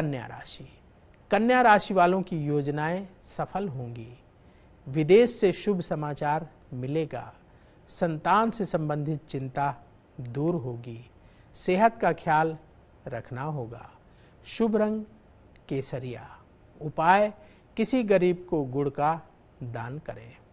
कन्या राशि कन्या राशि वालों की योजनाएं सफल होंगी विदेश से शुभ समाचार मिलेगा संतान से संबंधित चिंता दूर होगी सेहत का ख्याल रखना होगा शुभ रंग केसरिया उपाय किसी गरीब को गुड़ का दान करें